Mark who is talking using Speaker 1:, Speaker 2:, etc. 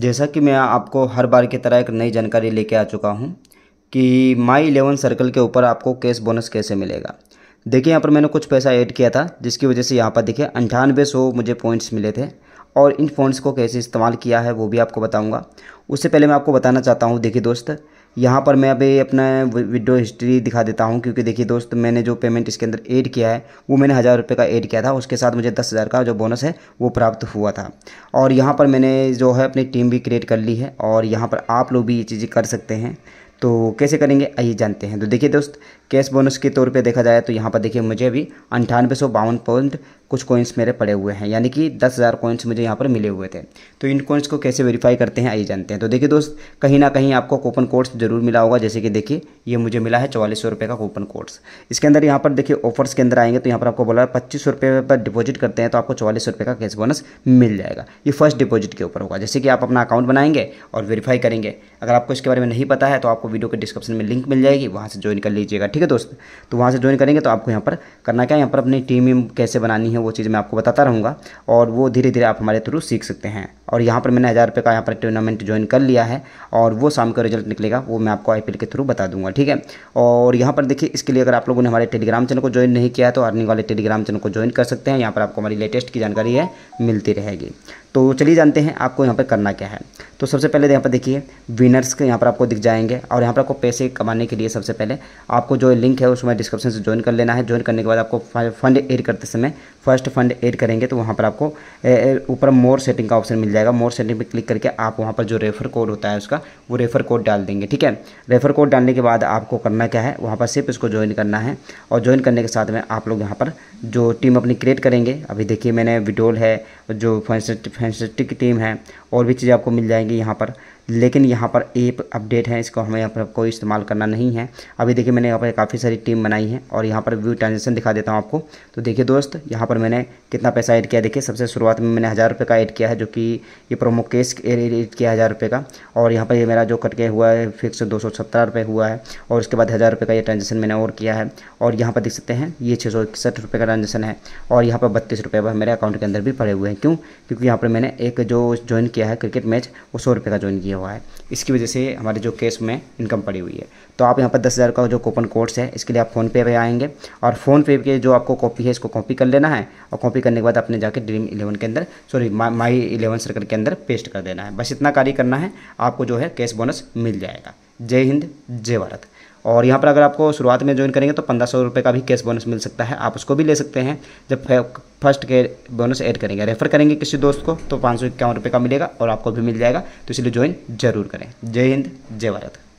Speaker 1: जैसा कि मैं आपको हर बार की तरह एक नई जानकारी लेके आ चुका हूँ कि माई इलेवन सर्कल के ऊपर आपको कैश बोनस कैसे मिलेगा देखिए यहाँ पर मैंने कुछ पैसा ऐड किया था जिसकी वजह से यहाँ पर देखिए अंठानवे सौ मुझे पॉइंट्स मिले थे और इन पॉइंट्स को कैसे इस्तेमाल किया है वो भी आपको बताऊँगा उससे पहले मैं आपको बताना चाहता हूँ देखिए दोस्त यहाँ पर मैं अभी अपना विड्रो हिस्ट्री दिखा देता हूँ क्योंकि देखिए दोस्त मैंने जो पेमेंट इसके अंदर ऐड किया है वो मैंने हज़ार रुपये का ऐड किया था उसके साथ मुझे दस हज़ार का जो बोनस है वो प्राप्त हुआ था और यहाँ पर मैंने जो है अपनी टीम भी क्रिएट कर ली है और यहाँ पर आप लोग भी ये चीज़ें कर सकते हैं तो कैसे करेंगे आइए जानते हैं तो देखिए दोस्त कैश बोनस के तौर पे देखा जाए तो यहाँ पर देखिए मुझे अभी अंठानवे सौ बावन पॉइंट कुछ कोइंस मेरे पड़े हुए हैं यानी कि दस हज़ार कोइंस मुझे यहाँ पर मिले हुए थे तो इन कोइंस को कैसे वेरीफाई करते हैं आइए जानते हैं तो देखिए दोस्त कहीं ना कहीं आपको कूपन कोड्स जरूर मिला होगा जैसे कि देखिए ये मुझे मिला है चौवालीस सौ रुपये का कूपन कोड्स इसके अंदर यहाँ पर देखिए ऑफर्स के अंदर आएंगे तो यहाँ पर आपको बोला पच्चीस पच्चीस रुपये पर डिपॉजिट करते हैं तो आपको चौवालीस रुपये का कैश बोनस मिल जाएगा ये फर्स्ट डिपॉजिट के ऊपर होगा जैसे कि आप अपना अकाउंट बनाएंगे और वेरीफाई करेंगे अगर आपको इसके बारे में नहीं पता है तो आपको वीडियो के डिस्क्रिप्शन में लिंक मिल जाएगी वहाँ से ज्वाइन कर लीजिएगा ठीक है दोस्त तो वहाँ से ज्वाइन करेंगे तो आपको यहाँ पर करना क्या है यहाँ पर अपनी टीम कैसे बनानी है वो चीज़ मैं आपको बताता रहूँगा और वो धीरे धीरे आप हमारे थ्रू सीख सकते हैं और यहाँ पर मैंने हज़ार रुपये का यहाँ पर टूर्नामेंट ज्वाइन कर लिया है और वो शाम का रिजल्ट निकलेगा वो मैं आपको आई के थ्रू बता दूंगा ठीक है और यहाँ पर देखिए इसके लिए अगर आप लोगों ने हमारे टेलीग्राम चैनल को ज्वाइन नहीं किया है तो अर्निंग वाले टेलीग्राम चैनल को ज्वाइन कर सकते हैं यहाँ पर आपको हमारी लेटेस्ट की जानकारी है मिलती रहेगी तो चलिए जानते हैं आपको यहाँ पर करना क्या है तो सबसे पहले तो यहाँ पर देखिए विनर्स के यहाँ पर आपको दिख जाएंगे और यहाँ पर आपको पैसे कमाने के लिए सबसे पहले आपको जो लिंक है उसमें डिस्क्रिप्शन से ज्वाइन कर लेना है ज्वाइन करने के बाद आपको फंड एड करते समय फर्स्ट फंड एड करेंगे तो वहाँ पर आपको ऊपर मोर सेटिंग का ऑप्शन मिल जाएगा जाएगा मोर सेंटर पर क्लिक करके आप वहाँ पर जो रेफर कोड होता है उसका वो रेफर कोड डाल देंगे ठीक है रेफर कोड डालने के बाद आपको करना क्या है वहाँ पर सिर्फ इसको ज्वाइन करना है और ज्वाइन करने के साथ में आप लोग यहाँ पर जो टीम अपनी क्रिएट करेंगे अभी देखिए मैंने विडोल है जो फैंसेस्टिक टीम है और भी चीज़ें आपको मिल जाएंगी यहाँ पर लेकिन यहाँ पर एप अपडेट है इसको हमें यहाँ पर कोई इस्तेमाल करना नहीं है अभी देखिए मैंने यहाँ पर काफ़ी सारी टीम बनाई है और यहाँ पर व्यू ट्रांजेक्शन दिखा देता हूँ आपको तो देखिए दोस्त यहाँ पर मैंने कितना पैसा ऐड किया देखिए सबसे शुरुआत में मैंने हज़ार रुपये का ऐड किया है जो कि ये प्रोमो केस एड किया हज़ार रुपये का और यहाँ पर ये मेरा जो कट हुआ है फिक्स दो सौ हुआ है और उसके बाद हज़ार रुपये का ये ट्रांजेक्शन मैंने और किया है और यहाँ पर देख सकते हैं ये छः रुपये का ट्रांजेक्शन है और यहाँ पर बत्तीस रुपये मेरे अकाउंट के अंदर भी पड़े हुए हैं क्यों क्योंकि यहाँ पर मैंने एक जो ज्वाइन किया है क्रिकेट मैच वो सौ रुपये का ज्वाइन किया दिया हुआ है इसकी वजह से हमारे जो केस में इनकम पड़ी हुई है तो आप यहाँ पर दस हज़ार का जो कूपन कोड्स है इसके लिए आप फ़ोनपे पे आएंगे और फ़ोनपे के जो आपको कॉपी है इसको कॉपी कर लेना है और कॉपी करने के बाद अपने जाके ड्रीम इलेवन के अंदर सॉरी माई इलेवन सर्कल के अंदर पेस्ट कर देना है बस इतना कार्य करना है आपको जो है कैश बोनस मिल जाएगा जय हिंद जय भारत और यहाँ पर अगर आपको शुरुआत में ज्वाइन करेंगे तो पंद्रह सौ रुपये का भी कैश बोनस मिल सकता है आप उसको भी ले सकते हैं जब फर्स्ट के बोनस ऐड करेंगे रेफर करेंगे किसी दोस्त को तो पाँच सौ इक्यावन रुपये का मिलेगा और आपको भी मिल जाएगा तो इसलिए ज्वाइन जरूर करें जय हिंद जय भारत